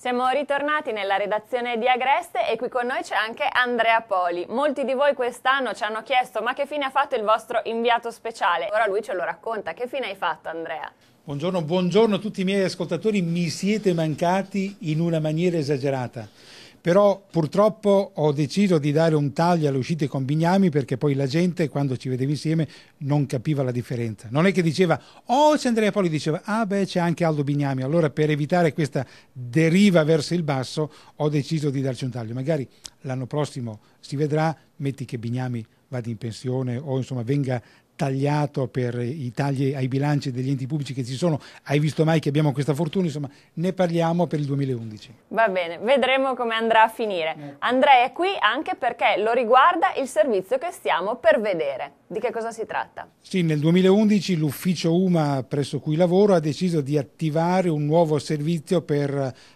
Siamo ritornati nella redazione di Agreste e qui con noi c'è anche Andrea Poli. Molti di voi quest'anno ci hanno chiesto ma che fine ha fatto il vostro inviato speciale. Ora lui ce lo racconta. Che fine hai fatto Andrea? Buongiorno, buongiorno a tutti i miei ascoltatori. Mi siete mancati in una maniera esagerata però purtroppo ho deciso di dare un taglio alle uscite con Bignami perché poi la gente quando ci vedevi insieme non capiva la differenza. Non è che diceva "Oh, c'è Andrea Poli", diceva "Ah beh, c'è anche Aldo Bignami". Allora per evitare questa deriva verso il basso ho deciso di darci un taglio. Magari l'anno prossimo si vedrà, metti che Bignami vada in pensione o insomma venga tagliato per i tagli ai bilanci degli enti pubblici che ci sono. Hai visto mai che abbiamo questa fortuna? Insomma, ne parliamo per il 2011. Va bene, vedremo come andrà a finire. Ecco. Andrea è qui anche perché lo riguarda il servizio che stiamo per vedere. Di che cosa si tratta? Sì, nel 2011 l'ufficio UMA presso cui lavoro ha deciso di attivare un nuovo servizio per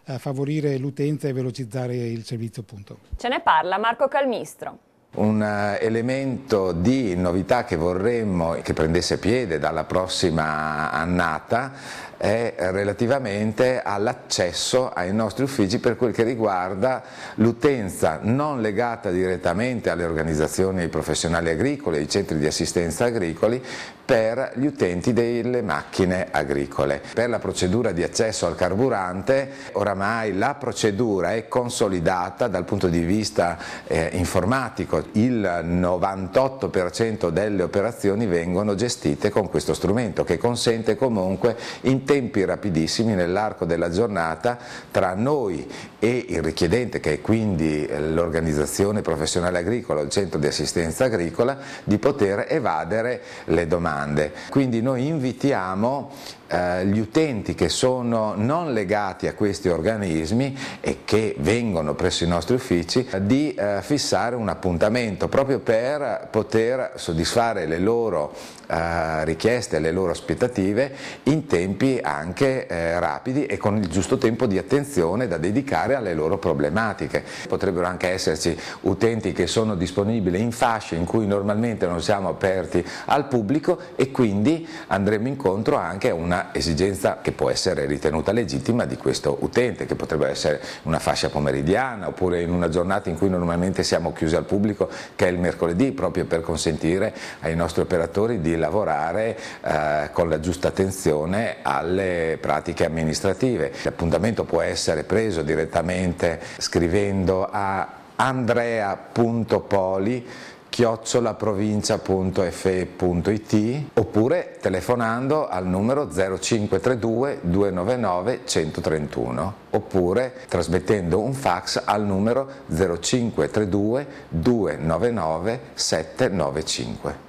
eh, favorire l'utenza e velocizzare il servizio. Punto. Ce ne parla Marco Calmistro. Un eh, elemento di novità che vorremmo che prendesse piede dalla prossima annata è relativamente all'accesso ai nostri uffici per quel che riguarda l'utenza non legata direttamente alle organizzazioni ai professionali agricole, ai centri di assistenza agricoli, per gli utenti delle macchine agricole. Per la procedura di accesso al carburante oramai la procedura è consolidata dal punto di vista eh, informatico il 98% delle operazioni vengono gestite con questo strumento che consente comunque in tempi rapidissimi nell'arco della giornata tra noi e il richiedente che è quindi eh, l'organizzazione professionale agricola il centro di assistenza agricola di poter evadere le domande. Quindi noi invitiamo eh, gli utenti che sono non legati a questi organismi e che vengono presso i nostri uffici eh, di eh, fissare un appuntamento proprio per poter soddisfare le loro eh, richieste, le loro aspettative in tempi anche eh, rapidi e con il giusto tempo di attenzione da dedicare alle loro problematiche. Potrebbero anche esserci utenti che sono disponibili in fasce in cui normalmente non siamo aperti al pubblico e quindi andremo incontro anche a una esigenza che può essere ritenuta legittima di questo utente, che potrebbe essere una fascia pomeridiana oppure in una giornata in cui normalmente siamo chiusi al pubblico, che è il mercoledì, proprio per consentire ai nostri operatori di lavorare eh, con la giusta attenzione alle pratiche amministrative. L'appuntamento può essere preso direttamente scrivendo a andrea.poli chiocciolaprovincia.fe.it oppure telefonando al numero 0532 299 131 oppure trasmettendo un fax al numero 0532 299 795.